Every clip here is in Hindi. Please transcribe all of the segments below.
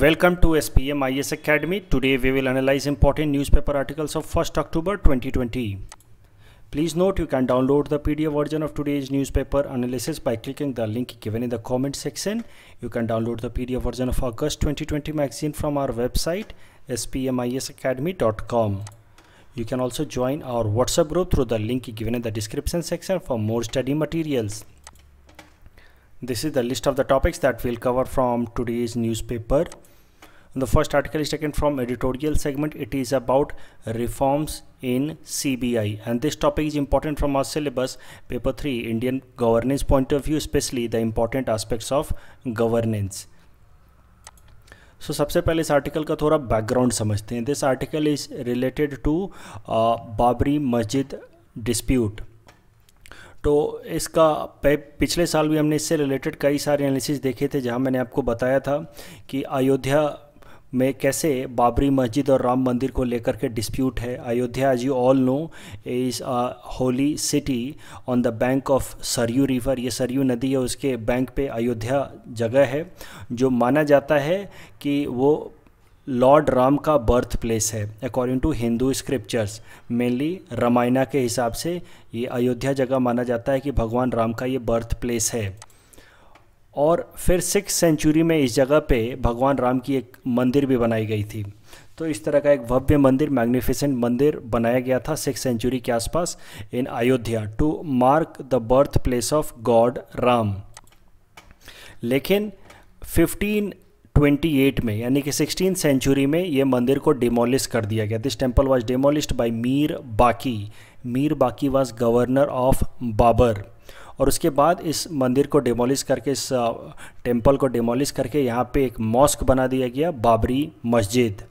Welcome to SPM IS Academy. Today we will analyze important newspaper articles of 1st October 2020. Please note you can download the PDF version of today's newspaper analysis by clicking the link given in the comment section. You can download the PDF version of August 2020 magazine from our website spmisacademy.com. You can also join our WhatsApp group through the link given in the description section for more study materials. This is the list of the topics that we'll cover from today's newspaper. the first article is taken from editorial segment. It is about reforms in CBI and this topic is important from our syllabus paper 3 Indian governance point of view especially the important aspects of governance. so, सबसे पहले इस आर्टिकल का थोड़ा बैकग्राउंड समझते हैं this article is related to Babri Masjid dispute तो इसका पिछले साल भी हमने इससे रिलेटेड कई सारे एनालिसिस देखे थे जहां मैंने आपको बताया था कि अयोध्या में कैसे बाबरी मस्जिद और राम मंदिर को लेकर के डिस्प्यूट है Ayodhya as you all know is a holy city on the bank of Saryu river ये सरयू नदी है उसके बैंक पे अयोध्या जगह है जो माना जाता है कि वो लॉर्ड राम का बर्थ प्लेस है according to Hindu scriptures mainly Ramayana के हिसाब से ये अयोध्या जगह माना जाता है कि भगवान राम का ये बर्थ प्लेस है और फिर सिक्स सेंचुरी में इस जगह पे भगवान राम की एक मंदिर भी बनाई गई थी तो इस तरह का एक भव्य मंदिर मैग्निफिसेंट मंदिर बनाया गया था सिक्स सेंचुरी के आसपास in Ayodhya to mark the birthplace of god Ram लेकिन 28 में यानी कि सिक्सटीन सेंचुरी में ये मंदिर को डिमोलिश कर दिया गया this temple was demolished by Mir Baqi Mir बाकी वॉज गवर्नर ऑफ बाबर और उसके बाद इस मंदिर को डिमोलिश करके इस टेम्पल को डिमोलिश करके यहाँ पे एक मॉस्क बना दिया गया बाबरी मस्जिद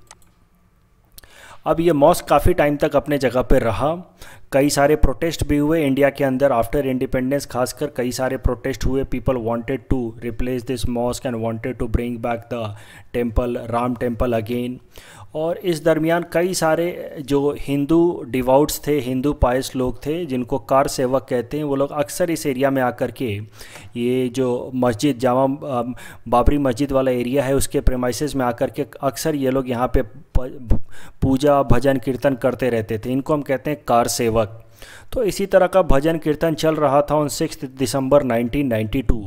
अब ये मॉस्क काफ़ी टाइम तक अपने जगह पर रहा कई सारे प्रोटेस्ट भी हुए इंडिया के अंदर आफ्टर इंडिपेंडेंस खासकर कई सारे प्रोटेस्ट हुए people wanted to replace this mosque and wanted to bring back the temple Ram temple again और इस दरमियान कई सारे जो हिंदू डिवाउट्स थे हिंदू पायस लोग थे जिनको कार सेवक कहते हैं वो लोग अक्सर इस एरिया में आकर के ये जो मस्जिद जामा बाबरी मस्जिद वाला एरिया है उसके प्रेमाइसिस में आकर के अक्सर ये लोग यहाँ पे पूजा भजन कीर्तन करते रहते थे इनको हम कहते हैं कार सेवक तो इसी तरह का भजन कीर्तन चल रहा था उन सिक्स दिसंबर 1992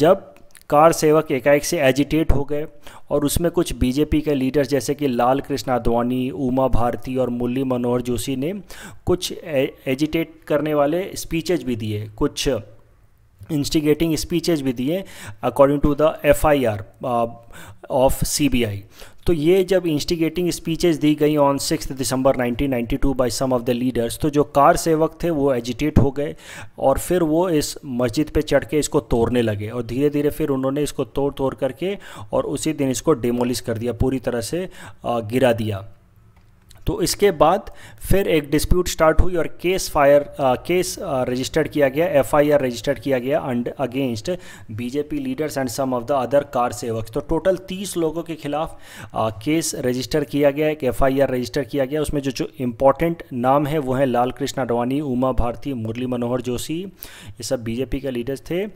जब कार सेवक एकाएक से एजिटेट हो गए और उसमें कुछ बीजेपी के लीडर्स जैसे कि लाल कृष्ण आदवानी उमा भारती और मुरली मनोहर जोशी ने कुछ एजिटेट करने वाले स्पीचेज भी दिए कुछ इंस्टिगेटिंग स्पीचेज भी दिए according to the F I R of C B I तो ये जब इंस्टिगेटिंग स्पीचेज दी गई on six December 1992 by some of the leaders तो जो कार सेवक थे वो एजिटेट हो गए और फिर वो इस मस्जिद पे चढ़ के इसको तोड़ने लगे और धीरे धीरे फिर उन्होंने इसको तोड़ तोड़ करके और उसी दिन इसको डिमोलिश कर दिया पूरी तरह से गिरा दिया तो इसके बाद फिर एक डिस्प्यूट स्टार्ट हुई और केस फायर केस रजिस्टर्ड किया गया एफआईआर रजिस्टर्ड किया गया and against BJP leaders and some of the other kar sevaks तो टोटल तीस लोगों के खिलाफ केस uh, रजिस्टर किया गया एक एफआईआर रजिस्टर किया गया उसमें जो जो इम्पोर्टेंट नाम है वो है लाल कृष्ण अडवाणी उमा भारती मुरली मनोहर जोशी ये सब बीजेपी के लीडर्स थे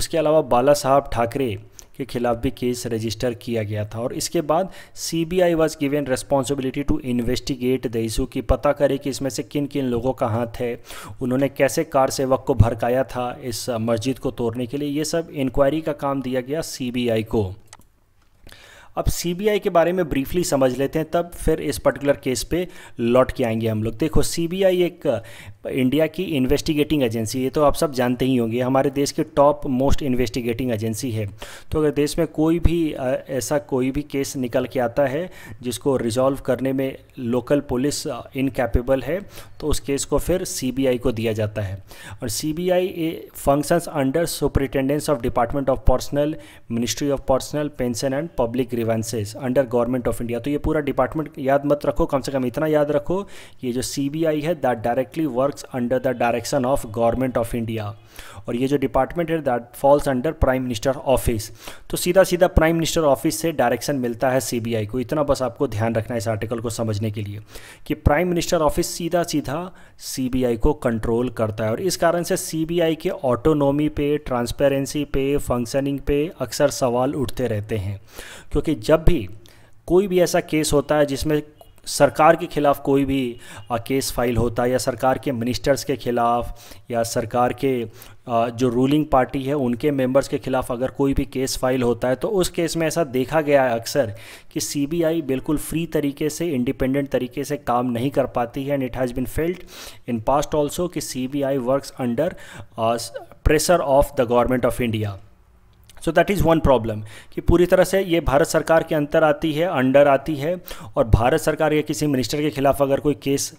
उसके अलावा बाला साहब ठाकरे के खिलाफ भी केस रजिस्टर किया गया था और इसके बाद C B I was given responsibility to investigate the issue की पता करे कि इसमें से किन किन लोगों का हाथ है उन्होंने कैसे कार सेवक को भड़काया था इस मस्जिद को तोड़ने के लिए ये सब इंक्वायरी का काम दिया गया सी बी आई को अब सीबीआई के बारे में ब्रीफली समझ लेते हैं तब फिर इस पर्टिकुलर केस पे लौट के आएंगे हम लोग देखो सीबीआई एक इंडिया की इन्वेस्टिगेटिंग एजेंसी ये तो आप सब जानते ही होंगे हमारे देश की टॉप मोस्ट इन्वेस्टिगेटिंग एजेंसी है तो अगर देश में कोई भी ऐसा कोई भी केस निकल के आता है जिसको रिजॉल्व करने में लोकल पुलिस इनकेपेबल है तो उस केस को फिर सीबीआई को दिया जाता है और CBI I functions under superintendence of department of personnel ministry of personnel pension and public grievances under government of India तो ये पूरा डिपार्टमेंट याद मत रखो कम से कम इतना याद रखो कि ये जो सी है that directly work works under the direction of government of India और ये जो डिपार्टमेंट है that falls under prime minister office तो सीधा सीधा प्राइम मिनिस्टर ऑफिस से डायरेक्शन मिलता है सीबीआई को इतना बस आपको ध्यान रखना है इस आर्टिकल को समझने के लिए कि प्राइम मिनिस्टर ऑफिस सीधा सीधा सीबीआई को कंट्रोल करता है और इस कारण से सीबीआई के ऑटोनोमी पे ट्रांसपेरेंसी पे फंक्शनिंग पे अक्सर सवाल उठते रहते हैं क्योंकि जब भी कोई भी ऐसा केस होता है जिसमें सरकार के खिलाफ कोई भी केस फाइल होता है या सरकार के मिनिस्टर्स के खिलाफ या सरकार के जो रूलिंग पार्टी है उनके मेंबर्स के खिलाफ अगर कोई भी केस फाइल होता है तो उस केस में ऐसा देखा गया है अक्सर कि सीबीआई बिल्कुल फ्री तरीके से इंडिपेंडेंट तरीके से काम नहीं कर पाती है and it has been felt in past also कि C B under pressure of the government of India so that is one problem कि पूरी तरह से ये भारत सरकार के अंतर आती है अंडर आती है और भारत सरकार या किसी मिनिस्टर के खिलाफ अगर कोई केस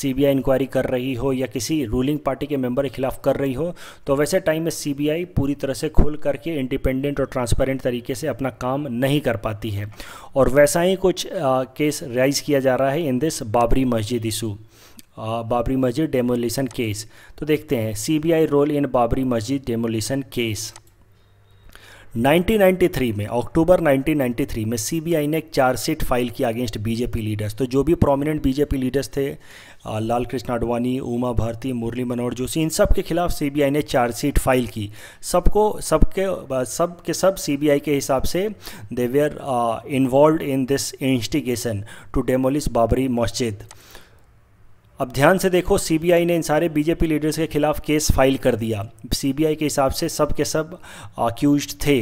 सीबीआई इंक्वायरी कर रही हो या किसी रूलिंग पार्टी के मेंबर के खिलाफ कर रही हो तो वैसे टाइम में सीबीआई पूरी तरह से खुल करके इंडिपेंडेंट और ट्रांसपेरेंट तरीके से अपना काम नहीं कर पाती है और वैसा ही कुछ आ, केस राइज किया जा रहा है इन दिस बाबरी मस्जिद issue Babri Masjid demolition case तो देखते हैं CBI role in Babri Masjid demolition case 1993 में अक्टूबर 1993 में सीबीआई ने एक चार्जशीट फाइल की अगेंस्ट बीजेपी लीडर्स तो जो भी प्रोमिनेंट बीजेपी लीडर्स थे लाल कृष्ण आडवाणी उमा भारती मुरली मनोहर जोशी इन सब के खिलाफ सीबीआई ने चार्जशीट फाइल की सबको सबके सब के सब सीबीआई के हिसाब से they were involve in this instigation to demolish Babri Masjid अब ध्यान से देखो सीबीआई ने इन सारे बीजेपी लीडर्स के खिलाफ केस फाइल कर दिया सीबीआई के हिसाब से सब के सब अक्यूज थे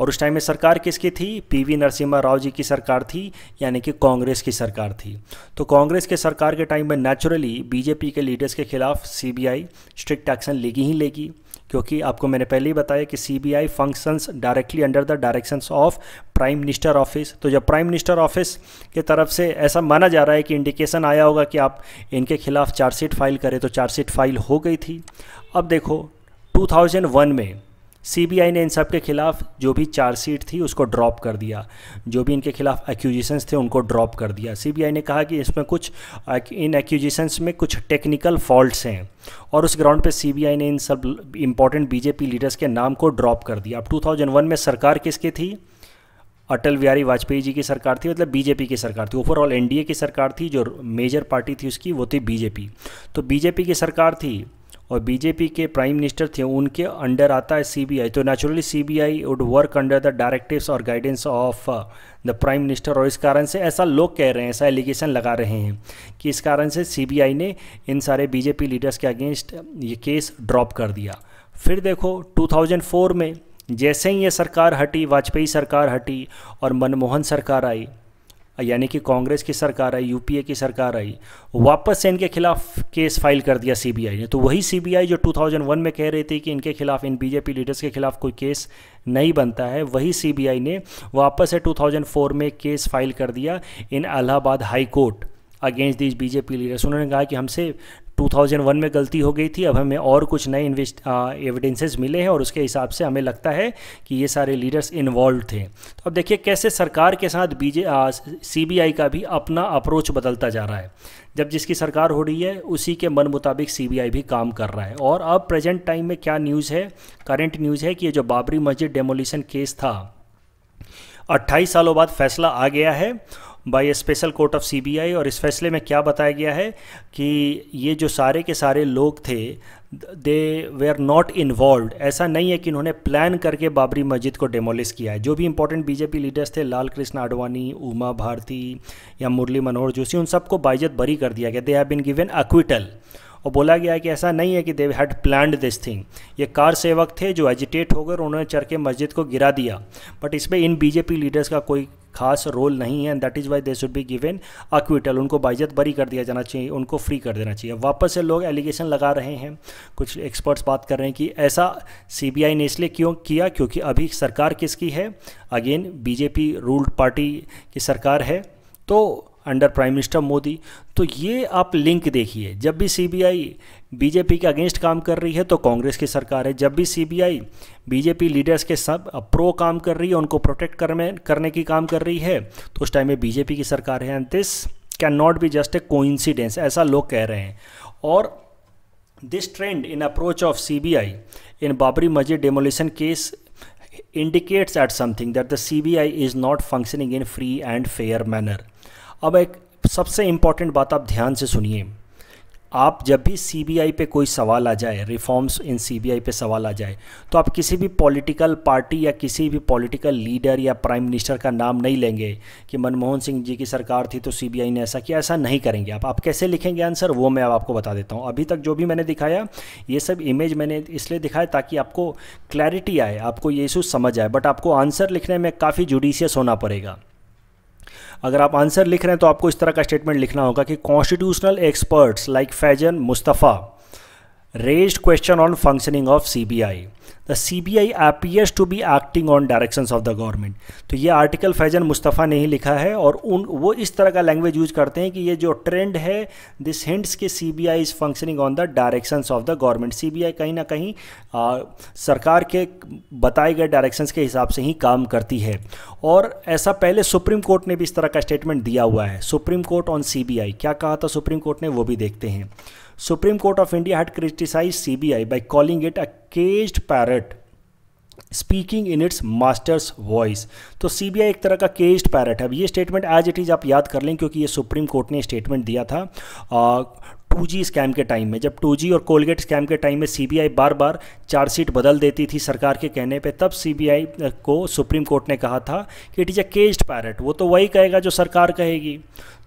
और उस टाइम में सरकार किसकी थी पीवी नरसिम्हा राव जी की सरकार थी यानी कि कांग्रेस की सरकार थी तो कांग्रेस के सरकार के टाइम में नेचुरली बीजेपी के लीडर्स के खिलाफ सीबीआई स्ट्रिक्ट एक्शन लेगी ही लेगी क्योंकि आपको मैंने पहले ही बताया कि C B I functions directly under the directions of prime minister office तो जब प्राइम मिनिस्टर ऑफिस के तरफ से ऐसा माना जा रहा है कि इंडिकेशन आया होगा कि आप इनके खिलाफ चार्जशीट फाइल करें तो चार्जशीट फाइल हो गई थी अब देखो 2001 में सीबीआई ने इन सब के खिलाफ जो भी चार्जशीट थी उसको ड्रॉप कर दिया जो भी इनके खिलाफ एक्यूजिशंस थे उनको ड्रॉप कर दिया सीबीआई ने कहा कि इसमें कुछ इन एक्यूजिशंस में कुछ टेक्निकल फॉल्ट्स हैं और उस ग्राउंड पे सीबीआई ने इन सब इम्पॉर्टेंट बीजेपी लीडर्स के नाम को ड्रॉप कर दिया अब टू में सरकार किसकी थी अटल बिहारी वाजपेयी जी की सरकार थी मतलब बीजेपी की सरकार थी ओवरऑल एनडीए की सरकार थी जो मेजर पार्टी थी उसकी वो थी बीजेपी तो बीजेपी की सरकार थी और बीजेपी के प्राइम मिनिस्टर थे उनके अंडर आता है सीबीआई तो naturally CBI would work under the directives और guidance of the prime minister और इस कारण से ऐसा लोग कह रहे हैं ऐसा एलिगेशन लगा रहे हैं कि इस कारण से सीबीआई ने इन सारे बीजेपी लीडर्स के अगेंस्ट ये केस ड्रॉप कर दिया फिर देखो टू में जैसे ही ये सरकार हटी वाजपेयी सरकार हटी और मनमोहन सरकार आई यानी कि कांग्रेस की सरकार आई यूपीए की सरकार आई वापस से इनके खिलाफ केस फाइल कर दिया सीबीआई ने तो वही सीबीआई जो 2001 में कह रही थी कि इनके खिलाफ इन बीजेपी लीडर्स के खिलाफ कोई केस नहीं बनता है वही सीबीआई ने वापस से 2004 में केस फाइल कर दिया in Allahabad high court against these BJP leaders उन्होंने कहा कि हमसे 2001 में गलती हो गई थी अब हमें और कुछ नए एविडेंसेस मिले हैं और उसके हिसाब से हमें लगता है कि ये सारे लीडर्स इन्वॉल्व थे तो अब देखिए कैसे सरकार के साथ बीजे सीबीआई का भी अपना अप्रोच बदलता जा रहा है जब जिसकी सरकार हो रही है उसी के मन मुताबिक सीबीआई भी काम कर रहा है और अब प्रेजेंट टाइम में क्या न्यूज़ है करेंट न्यूज़ है कि ये जो बाबरी मस्जिद डेमोलिशन केस था 28 सालों बाद फैसला आ गया है by special court of CBI और इस फैसले में क्या बताया गया है कि ये जो सारे के सारे लोग थे they were not involve ऐसा नहीं है कि इन्होंने प्लान करके बाबरी मस्जिद को डेमोलिश किया है जो भी इंपॉर्टेंट बीजेपी लीडर्स थे लाल कृष्ण आडवाणी उमा भारती या मुरली मनोहर जोशी उन सबको बाइजत बरी कर दिया गया they have been given acquittal और बोला गया कि ऐसा नहीं है कि they had planned this thing ये कार सेवक थे जो एजिटेट हो गए और उन्होंने चढ़ के मस्जिद को गिरा दिया बट इसमें इन बीजेपी लीडर्स का कोई खास रोल नहीं है that is why they should be given acquittal उनको बाइजत बरी कर दिया जाना चाहिए उनको फ्री कर देना चाहिए वापस से लोग एलिगेशन लगा रहे हैं कुछ एक्सपर्ट्स बात कर रहे हैं कि ऐसा सीबीआई ने इसलिए क्यों किया क्योंकि अभी सरकार किसकी है अगेन बीजेपी रूल्ड पार्टी की सरकार है तो अंडर प्राइम मिनिस्टर मोदी तो ये आप लिंक देखिए जब भी सीबीआई बीजेपी के अगेंस्ट काम कर रही है तो कांग्रेस की सरकार है जब भी सीबीआई बीजेपी लीडर्स के सब प्रो काम कर रही है उनको प्रोटेक्ट करने करने की काम कर रही है तो उस टाइम में बीजेपी की सरकार है and this can not be just a coincidence ऐसा लोग कह रहे हैं और this trend in approach of C in Babri Masjid demolition case indicates at something that the CBI is not functioning in free and fair manner. अब एक सबसे इम्पॉर्टेंट बात आप ध्यान से सुनिए आप जब भी सीबीआई पे कोई सवाल आ जाए रिफॉर्म्स इन सीबीआई पे सवाल आ जाए तो आप किसी भी पॉलिटिकल पार्टी या किसी भी पॉलिटिकल लीडर या प्राइम मिनिस्टर का नाम नहीं लेंगे कि मनमोहन सिंह जी की सरकार थी तो सीबीआई ने ऐसा किया ऐसा नहीं करेंगे आप आप कैसे लिखेंगे आंसर वो मैं अब आपको बता देता हूँ अभी तक जो भी मैंने दिखाया ये सब इमेज मैंने इसलिए दिखाया ताकि आपको क्लैरिटी आए आपको ये इशू समझ आए बट आपको आंसर लिखने में काफ़ी जुडिशियस होना पड़ेगा अगर आप आंसर लिख रहे हैं तो आपको इस तरह का स्टेटमेंट लिखना होगा कि constitutional experts like Faizan Mustafa raise question on functioning of CBI the C B I appears to be acting on direction of the government तो ये आर्टिकल फैजन मुस्तफ़ा ने ही लिखा है और उन वो इस तरह का लैंग्वेज यूज करते हैं कि ये जो ट्रेंड है दिस हिंट्स के C B I is functioning on the direction of the government C B I कहीं ना कहीं आ, सरकार के बताए गए डायरेक्शंस के हिसाब से ही काम करती है और ऐसा पहले सुप्रीम कोर्ट ने भी इस तरह का स्टेटमेंट दिया हुआ है Supreme Court on C B I क्या कहा था सुप्रीम कोर्ट ने वो भी देखते हैं Supreme Court of India had criticized CBI by calling it a caged parrot speaking in its master's voice तो सीबीआई एक तरह का केज्ड पैरट है अब ये स्टेटमेंट एज इट इज़ आप याद कर लें क्योंकि ये सुप्रीम कोर्ट ने स्टेटमेंट दिया था आ, टू जी स्कैम के टाइम में जब टू जी और कोलगेट स्कैम के टाइम में सीबीआई बार बार चार्जशीट बदल देती थी सरकार के कहने पे तब सीबीआई को सुप्रीम कोर्ट ने कहा था कि it is a caged parrot वो तो वही कहेगा जो सरकार कहेगी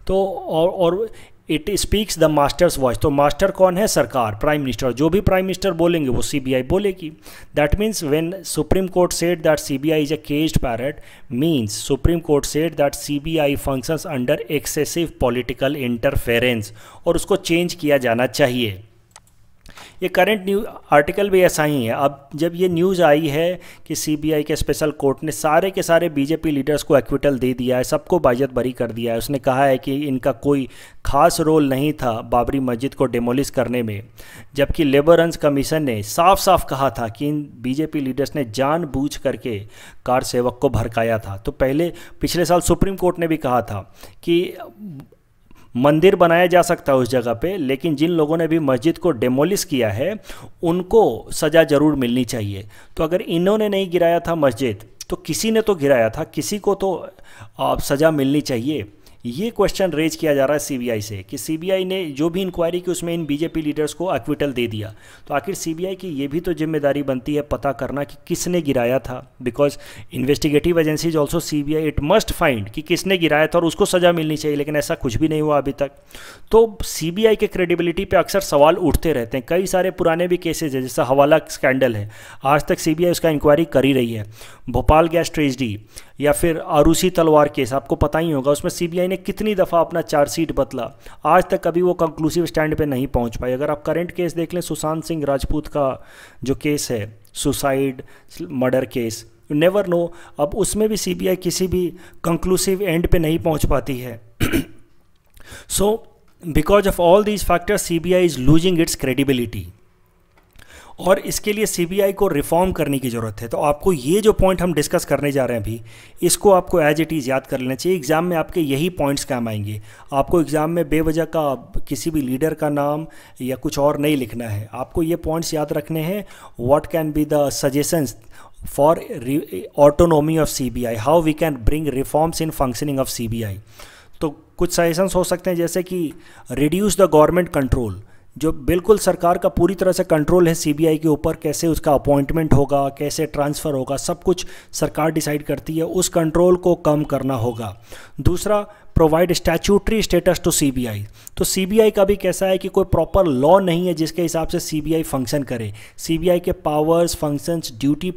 तो और और it speaks the master's voice तो मास्टर कौन है सरकार प्राइम मिनिस्टर जो भी प्राइम मिनिस्टर बोलेंगे वो सीबीआई बोलेगी that means when Supreme Court said that CBI is a caged parrot means Supreme Court said that CBI functions under excessive political interference और उसको चेंज किया जाना चाहिए ये करंट न्यूज आर्टिकल भी ऐसा ही है अब जब ये न्यूज़ आई है कि सीबीआई के स्पेशल कोर्ट ने सारे के सारे बीजेपी लीडर्स को एक्विटल दे दिया है सबको बाजत बरी कर दिया है उसने कहा है कि इनका कोई खास रोल नहीं था बाबरी मस्जिद को डेमोलिश करने में जबकि लेबर रंस कमीशन ने साफ साफ कहा था कि इन बीजेपी लीडर्स ने बूझ करके कार सेवक को भड़काया था तो पहले पिछले साल सुप्रीम कोर्ट ने भी कहा था कि मंदिर बनाया जा सकता है उस जगह पे लेकिन जिन लोगों ने भी मस्जिद को डेमोलिस किया है उनको सज़ा ज़रूर मिलनी चाहिए तो अगर इन्होंने नहीं गिराया था मस्जिद तो किसी ने तो गिराया था किसी को तो सज़ा मिलनी चाहिए ये क्वेश्चन रेज किया जा रहा है सीबीआई से कि सीबीआई ने जो भी इंक्वायरी की उसमें इन बीजेपी लीडर्स को एक्विटल दे दिया तो आखिर सीबीआई की ये भी तो जिम्मेदारी बनती है पता करना कि किसने गिराया था because investigative agencies also C B I it must find कि किसने गिराया था और उसको सजा मिलनी चाहिए लेकिन ऐसा कुछ भी नहीं हुआ अभी तक तो सी के क्रेडिबिलिटी पर अक्सर सवाल उठते रहते हैं कई सारे पुराने भी केसेज हैं जैसा हवाला स्कैंडल है आज तक सी उसका इंक्वायरी कर ही रही है भोपाल गैस ट्रेजडी या फिर आरूसी तलवार केस आपको पता ही होगा उसमें सी ने ने कितनी दफ़ा अपना चार्जशीट बदला आज तक कभी वो कंक्लूसिव स्टैंड पे नहीं पहुंच पाई अगर आप करंट केस देख लें सुशांत सिंह राजपूत का जो केस है suicide murder case you never know अब उसमें भी सीबीआई किसी भी कंक्लूसिव एंड पे नहीं पहुंच पाती है so because of all these factors CBI is losing its credibility और इसके लिए सीबीआई को रिफॉर्म करने की ज़रूरत है तो आपको ये जो पॉइंट हम डिस्कस करने जा रहे हैं अभी इसको आपको एज इट इज़ याद कर लेना चाहिए एग्ज़ाम में आपके यही पॉइंट्स काम आएंगे आपको एग्ज़ाम में बेवजह का किसी भी लीडर का नाम या कुछ और नहीं लिखना है आपको ये पॉइंट्स याद रखने हैं what can be the suggestions B I of we can bring reforms in functioning of C B I तो कुछ सजेशंस हो सकते हैं जैसे कि रिड्यूस द गवर्नमेंट कंट्रोल जो बिल्कुल सरकार का पूरी तरह से कंट्रोल है सीबीआई के ऊपर कैसे उसका अपॉइंटमेंट होगा कैसे ट्रांसफ़र होगा सब कुछ सरकार डिसाइड करती है उस कंट्रोल को कम करना होगा दूसरा provide statutory status to CBI तो सीबीआई का भी कैसा है कि कोई प्रॉपर लॉ नहीं है जिसके हिसाब से सीबीआई फंक्शन करे सीबीआई के पावर्स फंक्शंस ड्यूटी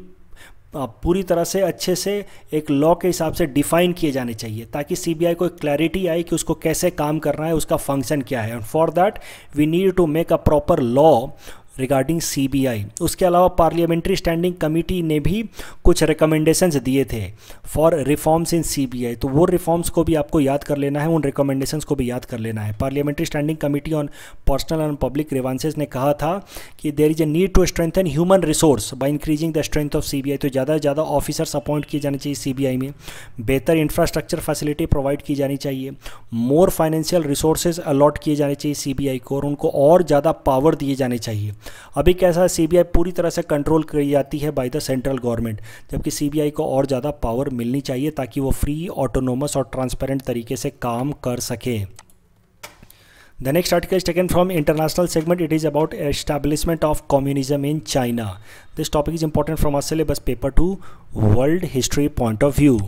पूरी तरह से अच्छे से एक लॉ के हिसाब से डिफाइन किए जाने चाहिए ताकि सीबीआई को एक क्लैरिटी आए कि उसको कैसे काम करना है उसका फंक्शन क्या है and for that we need to make a proper law regarding CBI उसके अलावा पार्लियामेंट्री स्टैंडिंग कमेटी ने भी कुछ रिकमेंडेशंस दिए थे फॉर रिफॉर्म्स इन सीबीआई तो वो रिफॉर्म्स को भी आपको याद कर लेना है उन रिकमेंडेशंस को भी याद कर लेना है parliamentary standing committee on personnel and public grievances ने कहा था कि there is a need to strengthen human resource by increasing the strength of C तो ज़्यादा से ज़्यादा ऑफिसर्स अपॉइंट किए जाने चाहिए सी में बेहतर इंफ्रास्ट्रक्चर फैसिलिटी प्रोवाइड की जानी चाहिए मोर फाइनेंशियल रिसोर्सेज अलॉट किए जाने चाहिए सी को और उनको और ज़्यादा पावर दिए जाने चाहिए अभी कैसा है सीबीआई पूरी तरह से कंट्रोल की जाती है बाय द सेंट्रल गवर्नमेंट जबकि सीबीआई को और ज़्यादा पावर मिलनी चाहिए ताकि वो फ्री ऑटोनोमस और ट्रांसपेरेंट तरीके से काम कर सके the next article taken from international segment it is about establishment of communism in China this topic is important from our syllabus paper two world history point of view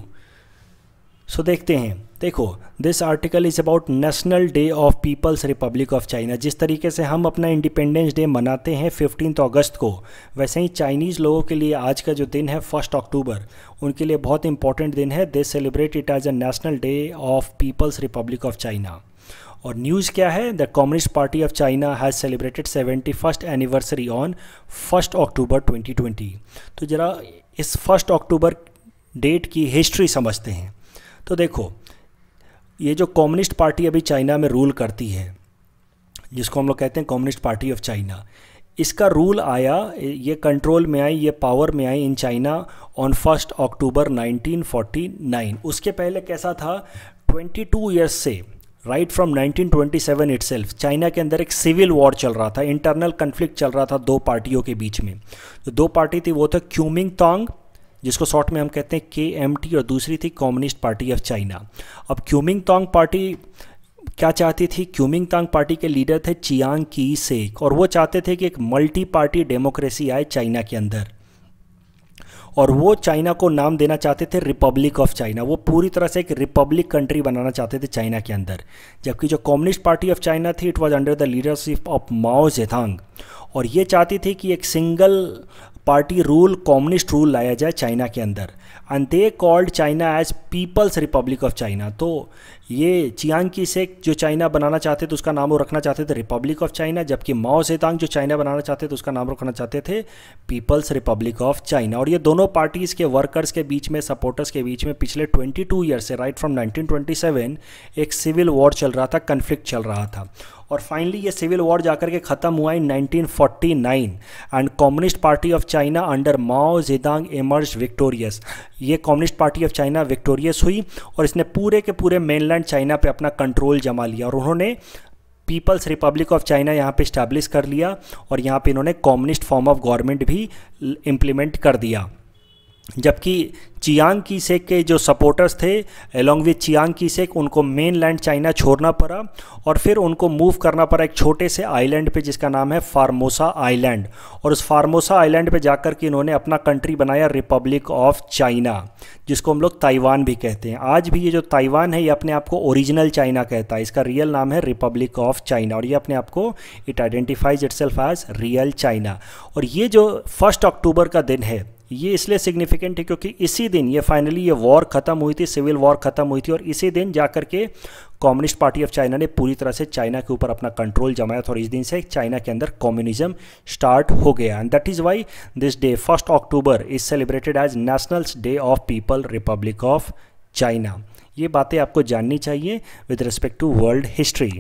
so देखते हैं देखो this article is about national day of People's Republic of China जिस तरीके से हम अपना इंडिपेंडेंस डे मनाते हैं फिफ्टीन अगस्त को वैसे ही चाइनीज़ लोगों के लिए आज का जो दिन है फर्स्ट अक्टूबर उनके लिए बहुत इंपॉर्टेंट दिन है this celebrate it as a national day of People's Republic of China और न्यूज़ क्या है the Communist Party of China has celebrated seventy first anniversary on first October 2020 तो ज़रा इस फर्स्ट अक्टूबर डेट की हिस्ट्री समझते हैं तो देखो ये जो कम्युनिस्ट पार्टी अभी चाइना में रूल करती है जिसको हम लोग कहते हैं कम्युनिस्ट पार्टी ऑफ चाइना इसका रूल आया ये कंट्रोल में आई ये पावर में आई in China on first October 1949 उसके पहले कैसा था 22 इयर्स से राइट फ्रॉम 1927 इटसेल्फ चाइना के अंदर एक सिविल वॉर चल रहा था इंटरनल कन्फ्लिक्ट चल रहा था दो पार्टियों के बीच में जो दो पार्टी थी वो थे क्यूमिंग तांग जिसको शॉर्ट में हम कहते हैं के एम टी और दूसरी थी कम्युनिस्ट पार्टी ऑफ चाइना अब क्यूमिंग तोंग पार्टी क्या चाहती थी क्यूमिंग तांग पार्टी के लीडर थे चियांग की सेक और वो चाहते थे कि एक मल्टी पार्टी डेमोक्रेसी आए चाइना के अंदर और वो चाइना को नाम देना चाहते थे रिपब्लिक ऑफ चाइना वो पूरी तरह से एक रिपब्लिक कंट्री बनाना चाहते थे चाइना के अंदर जबकि जो कम्युनिस्ट पार्टी ऑफ चाइना थी it was under the leadership of Mao Zedong और ये चाहती थी कि एक single party rule communist rule लाया जाए चाइना के अंदर and they called China as People's Republic of China तो ये चियांग की से जो चाइना बनाना चाहते थे तो उसका नाम वो रखना चाहते थे रिपब्लिक ऑफ चाइना जबकि माओ सेतांग जो चाइना बनाना चाहते थे तो उसका नाम रखना चाहते थे पीपल्स रिपब्लिक ऑफ चाइना और ये दोनों पार्टीज़ के वर्कर्स के बीच में सपोर्टर्स के बीच में पिछले 22 ईयर से राइट फ्रॉम 1927 एक सिविल वॉर चल रहा था कन्फ्लिक्ट चल रहा था और फाइनली ये सिविल वॉर जाकर के ख़त्म हुआ in 1949 and Communist Party of China under Mao Zedong emerge victorious ये Communist Party of China victorious हुई और इसने पूरे के पूरे मेनलैंड चाइना पे अपना कंट्रोल जमा लिया और उन्होंने पीपल्स रिपब्लिक ऑफ चाइना यहाँ पे इस्टेब्लिश कर लिया और यहाँ पे इन्होंने कम्युनिस्ट फॉर्म ऑफ गवर्नमेंट भी इम्प्लीमेंट कर दिया जबकि चियांग कीसेक के जो सपोर्टर्स थे एलोंग विद चियांग कीसेक उनको मेन लैंड चाइना छोड़ना पड़ा और फिर उनको मूव करना पड़ा एक छोटे से आइलैंड पे जिसका नाम है फार्मोसा आइलैंड और उस फार्मोसा आइलैंड पे जाकर के इन्होंने अपना कंट्री बनाया रिपब्लिक ऑफ चाइना जिसको हम लोग ताइवान भी कहते हैं आज भी ये जो ताइवान है ये अपने आप को ओरिजिनल चाइना कहता है इसका रियल नाम है रिपब्लिक ऑफ चाइना और ये अपने आप को it identifies itself as real China और ये जो फर्स्ट अक्टूबर का दिन है ये इसलिए सिग्निफिकेंट है क्योंकि इसी दिन ये फाइनली ये वॉर ख़त्म हुई थी सिविल वॉर ख़त्म हुई थी और इसी दिन जाकर के कम्युनिस्ट पार्टी ऑफ चाइना ने पूरी तरह से चाइना के ऊपर अपना कंट्रोल जमाया था और इस दिन से चाइना के अंदर कम्युनिज्म स्टार्ट हो गया and that is why this day first October is celebrated as nationals day of people republic of China ये बातें आपको जाननी चाहिए with respect to world history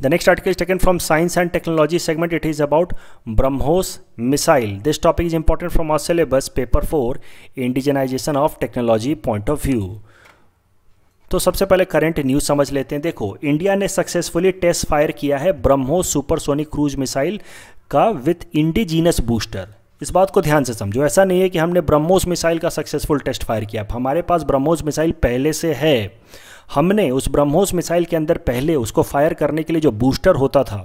the next article is taken from science and technology segment it is about BrahMos missile this topic is important from our syllabus paper four indigenization of technology point of view तो सबसे पहले करंट न्यूज समझ लेते हैं देखो इंडिया ने सक्सेसफुली टेस्ट फायर किया है ब्रह्मोस सुपरसोनिक क्रूज मिसाइल का विथ इंडिजीनस बूस्टर इस बात को ध्यान से समझो ऐसा नहीं है कि हमने ब्रह्मोस मिसाइल का सक्सेसफुल टेस्ट फायर किया हमारे पास ब्रह्मोस मिसाइल पहले से है हमने उस ब्रह्मोस मिसाइल के अंदर पहले उसको फायर करने के लिए जो बूस्टर होता था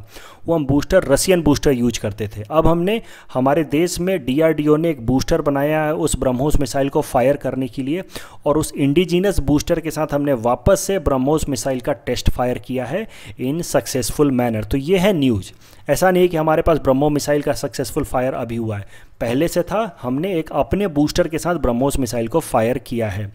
वो हम बूस्टर रसियन बूस्टर यूज करते थे अब हमने हमारे देश में डीआरडीओ ने एक बूस्टर बनाया है उस ब्रह्मोस मिसाइल को फायर करने के लिए और उस इंडिजिनस बूस्टर के साथ हमने वापस से ब्रह्मोस मिसाइल का टेस्ट फायर किया है इन सक्सेसफुल मैनर तो ये है न्यूज़ ऐसा नहीं कि हमारे पास ब्रह्मो मिसाइल का सक्सेसफुल फायर अभी हुआ है पहले से था हमने एक अपने बूस्टर के साथ ब्रह्मोस मिसाइल को फायर किया है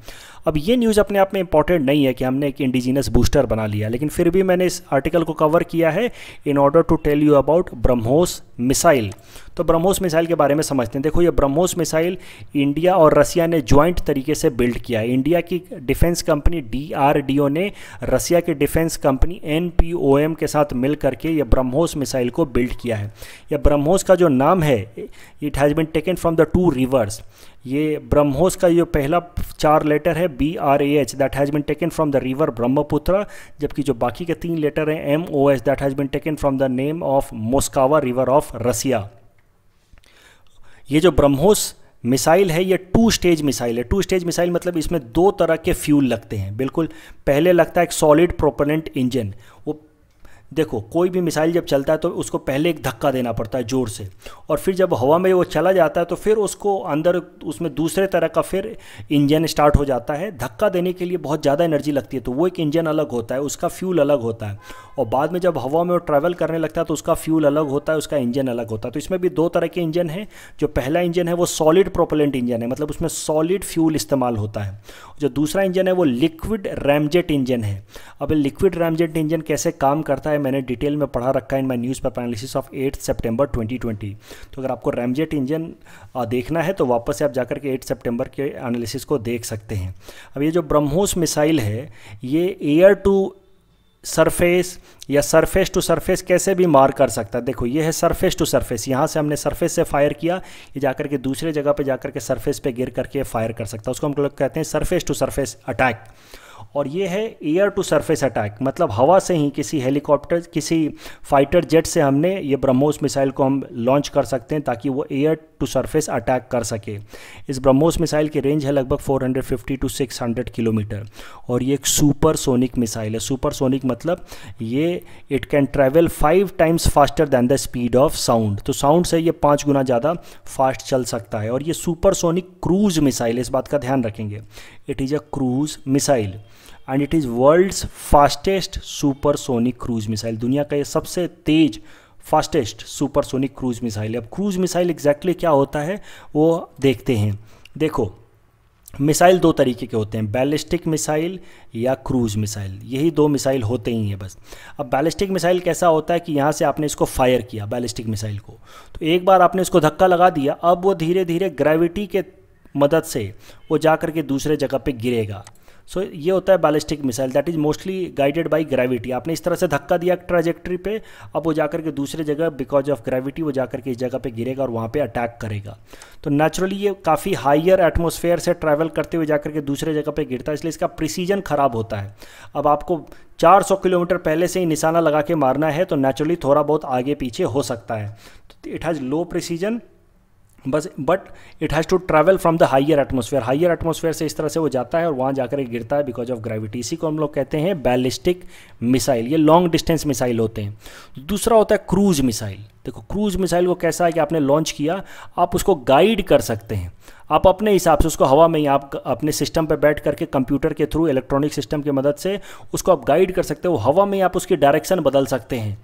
अब ये न्यूज़ अपने आप में इंपॉर्टेंट नहीं है कि हमने एक इंडिजीनस बूस्टर बना लिया लेकिन फिर भी मैंने इस आर्टिकल को कवर किया है in order to tell you about BrahMos missile तो ब्रह्मोस मिसाइल के बारे में समझते हैं देखो ये ब्रह्मोस मिसाइल इंडिया और रसिया ने ज्वाइंट तरीके से बिल्ड किया है इंडिया की डिफेंस कंपनी डी ने रसिया की डिफेंस कंपनी एन के साथ मिल करके ये ब्रह्मोस मिसाइल को बिल्ड किया है या ब्रह्मोस का जो नाम है it has been taken from the two rivers ये ब्रह्मोस का जो पहला चार लेटर है B R A H that has been taken from the river Brahmaputra जबकि जो बाकी के तीन लेटर हैं M O H that has been taken from the name of Moskva river of Russia ये जो ब्रह्मोस मिसाइल है ये टू स्टेज मिसाइल है टू स्टेज मिसाइल मतलब इसमें दो तरह के फ्यूल लगते हैं बिल्कुल पहले लगता है एक सॉलिड प्रोपोनेंट इंजन वो देखो कोई भी मिसाइल जब चलता है तो उसको पहले एक धक्का देना पड़ता है ज़ोर से और फिर जब हवा में वो चला जाता है तो फिर उसको अंदर उसमें दूसरे तरह का फिर इंजन स्टार्ट हो जाता है धक्का देने के लिए बहुत ज़्यादा एनर्जी लगती है तो वो एक इंजन अलग होता है उसका फ्यूल अलग होता है और बाद में जब हवा में वो ट्रैवल करने लगता है तो उसका फ्यूल अलग होता है उसका इंजन अलग होता है तो इसमें भी दो तरह के इंजन हैं जो पहला इंजन है वो सॉलिड प्रोपेलेंट इंजन है मतलब उसमें सॉलिड फ्यूल इस्तेमाल होता है जो दूसरा इंजन है वो लिक्विड रैमजेट इंजन है अब लिक्विड रैमजेट इंजन कैसे काम करता है है मैंने डिटेल में पढ़ा रखा है in my newspaper analysis of eight September twenty तो अगर आपको रैमजेट इंजन देखना है तो वापस से आप जाकर के एट सेप्टेम्बर के एनालिसिस को देख सकते हैं अब ये जो ब्रह्मोस मिसाइल है ये एयर टू सरफेस या सरफेस टू सरफेस कैसे भी मार कर सकता है देखो ये है सरफेस टू सरफेस यहाँ से हमने सरफेस से फायर किया ये जाकर के दूसरे जगह पे जाकर के सरफेस पे गिर करके फायर कर सकता है उसको हम लोग कहते हैं सरफेस टू सरफेस अटैक और ये है एयर टू सरफेस अटैक मतलब हवा से ही किसी हेलीकॉप्टर किसी फाइटर जेट से हमने ये ब्रह्मोस मिसाइल को हम लॉन्च कर सकते हैं ताकि वो एयर टू सरफेस अटैक कर सके इस ब्रह्मोस मिसाइल की रेंज है लगभग 450 टू 600 किलोमीटर और ये एक सुपर सोनिक मिसाइल है सुपर सोनिक मतलब ये it can travel five times faster than the speed of sound तो साउंड से ये पाँच गुना ज़्यादा फास्ट चल सकता है और ये सुपर सोनिक क्रूज मिसाइल इस बात का ध्यान रखेंगे it is a cruise missile and it is world's fastest supersonic cruise missile दुनिया का ये सबसे तेज़ फास्टेस्ट सुपरसोनिक क्रूज मिसाइल है अब क्रूज मिसाइल एग्जैक्टली क्या होता है वो देखते हैं देखो मिसाइल दो तरीके के होते हैं बैलिस्टिक मिसाइल या क्रूज मिसाइल यही दो मिसाइल होते ही हैं बस अब बैलिस्टिक मिसाइल कैसा होता है कि यहाँ से आपने इसको फायर किया बैलिस्टिक मिसाइल को तो एक बार आपने इसको धक्का लगा दिया अब वो धीरे धीरे ग्रेविटी के मदद से वो जा करके दूसरे जगह पे गिरेगा सो so, ये होता है ballistic missile that is mostly guided by gravity आपने इस तरह से धक्का दिया ट्रेजेक्ट्री पे अब वो जाकर के दूसरे जगह बिकॉज ऑफ ग्रेविटी वो जाकर के इस जगह पे गिरेगा और वहाँ पे अटैक करेगा तो नेचुरली ये काफ़ी हाइयर एटमोसफेयर से ट्रैवल करते हुए जाकर के दूसरे जगह पर गिरता है इसलिए इसका प्रिसीजन ख़राब होता है अब आपको 400 किलोमीटर पहले से ही निशाना लगा के मारना है तो नेचुरली थोड़ा बहुत आगे पीछे हो सकता है तो इट हैज़ लो प्रिसीजन बस but it has to travel from the higher atmosphere higher atmosphere से इस तरह से वो जाता है और वहाँ जाकर गिरता है बिकॉज ऑफ ग्रेविटी इसी को हम लोग कहते हैं बैलिस्टिक मिसाइल ये लॉन्ग डिस्टेंस मिसाइल होते हैं दूसरा होता है क्रूज मिसाइल देखो क्रूज मिसाइल को कैसा है कि आपने लॉन्च किया आप उसको गाइड कर सकते हैं आप अपने हिसाब से उसको हवा में ही आप अपने सिस्टम पर बैठ करके कंप्यूटर के थ्रू इलेक्ट्रॉनिक सिस्टम की मदद से उसको आप गाइड कर सकते हो हवा में आप उसकी डायरेक्शन बदल सकते हैं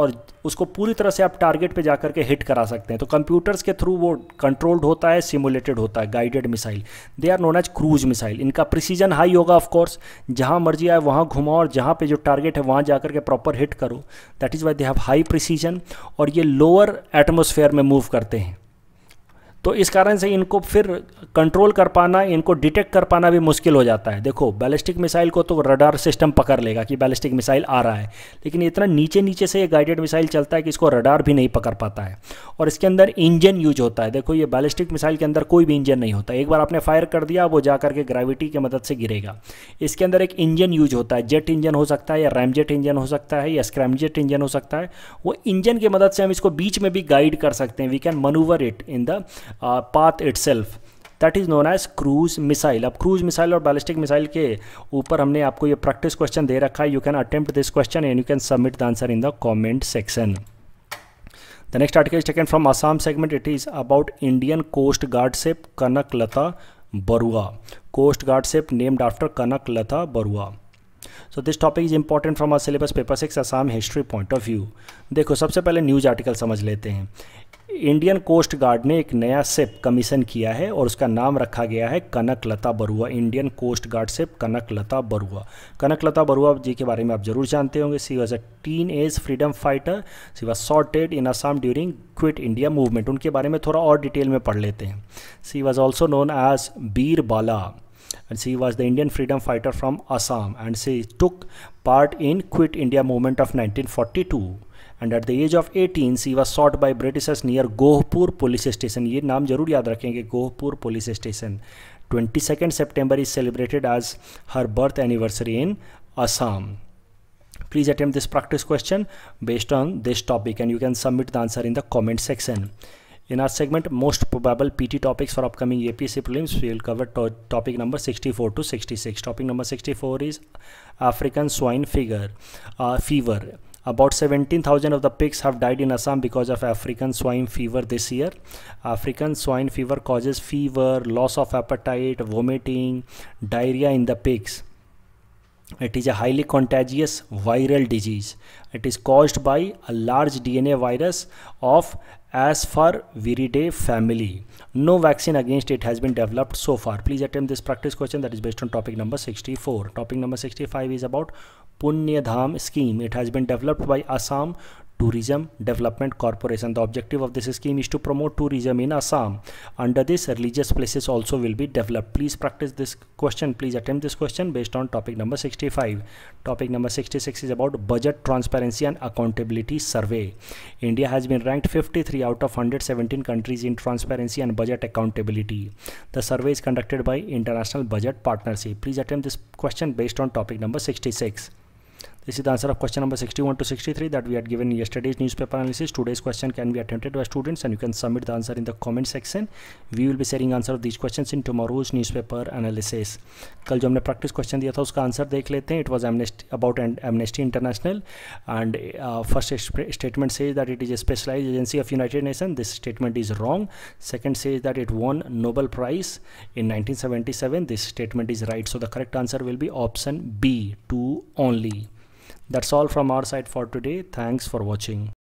और उसको पूरी तरह से आप टारगेट पे जाकर के हिट करा सकते हैं तो कंप्यूटर्स के थ्रू वो कंट्रोल्ड होता है सिमुलेटेड होता है guided missile they are known as cruise missile इनका प्रिसीजन हाई होगा ऑफकोर्स जहाँ मर्जी आए वहाँ घुमाओ और जहाँ पे जो टारगेट है वहाँ जा के प्रॉपर हिट करो that is why they have high precision और ये लोअर एटमोसफेयर में मूव करते हैं तो इस कारण से इनको फिर कंट्रोल कर पाना इनको डिटेक्ट कर पाना भी मुश्किल हो जाता है देखो बैलिस्टिक मिसाइल को तो रडार सिस्टम पकड़ लेगा कि बैलिस्टिक मिसाइल आ रहा है लेकिन इतना नीचे नीचे से ये गाइडेड मिसाइल चलता है कि इसको रडार भी नहीं पकड़ पाता है और इसके अंदर इंजन यूज होता है देखो ये बैलिस्टिक मिसाइल के अंदर कोई भी इंजन नहीं होता एक बार आपने फायर कर दिया वो जा करके ग्रेविटी की मदद से गिरेगा इसके अंदर एक इंजन यूज होता है जेट इंजन हो सकता है या रैमजेट इंजन हो सकता है या स्क्रैमजेट इंजन हो सकता है वो इंजन की मदद से हम इसको बीच में भी गाइड कर सकते हैं we can manoeuvre it in the path it that is known as cruise missile अब क्रूज मिसाइल और बैलिस्टिक मिसाइल के ऊपर हमने आपको ये प्रैक्टिस क्वेश्चन दे रखा है you can attempt this question and you can submit the answer in the comment section the next article is taken from Assam segment it is about Indian coast guard ship Kanak Lata Barua coast guard ship named after Kanak Lata Barua so this topic is important from our syllabus paper six Assam history point of view देखो सबसे पहले न्यूज आर्टिकल समझ लेते हैं इंडियन कोस्ट गार्ड ने एक नया सिप कमीशन किया है और उसका नाम रखा गया है Kanak Lata Barua Indian coast guard ship Kanak Lata Barua Kanak Lata Barua ji के बारे में आप जरूर जानते होंगे she was a teenage freedom fighter she was sorted in Assam during quit India movement उनके बारे में थोड़ा और डिटेल में पढ़ लेते हैं she was also known as Bir Bala and she was the Indian freedom fighter from Assam and she took part in quit India movement of nineteen and at the age of eighteen she was shot by Britishers near Gohpur police station ये नाम जरूर याद रखेंगे Gohpur police station twenty second September is celebrated as her birth anniversary in Assam please attempt this practice question based on this topic and you can submit the answer in the comment section in our segment most probable P T topics for upcoming A P S C films will cover topic number sixty four to sixty six topic number sixty four is African swine figure fever About 17,000 of the pigs have died in Assam because of African swine fever this year. African swine fever causes fever, loss of appetite, vomiting, diarrhea in the pigs. It is a highly contagious viral disease. It is caused by a large DNA virus of Asfarviridae family. No vaccine against it has been developed so far. Please attempt this practice question that is based on topic number 64. Topic number 65 is about Punyadham scheme. It has been developed by Assam Tourism Development Corporation. The objective of this scheme is to promote tourism in Assam. Under this, religious places also will be developed. Please practice this question. Please attempt this question based on topic number 65. Topic number 66 is about budget transparency and accountability survey. India has been ranked 53 out of 117 countries in transparency and budget accountability. The survey is conducted by International Budget Partnership. Please attempt this question based on topic number 66. This is the answer of question number 61 to 63 that we had given yesterday's newspaper analysis. Today's question can be attempted by students and you can submit the answer in the comment section. We will be sharing answer of these questions in tomorrow's newspaper analysis. कल जो हमने प्रैक्टिस क्वेश्चन दिया था उसका आंसर देख लेते हैं it was Amnesty about Amnesty International and first statement says that it is a specialize agency of United Nation this statement is wrong second says that it won Nobel prize in 1977 this statement is right so the correct answer will be option B two only that's all from our side for today. Thanks for watching.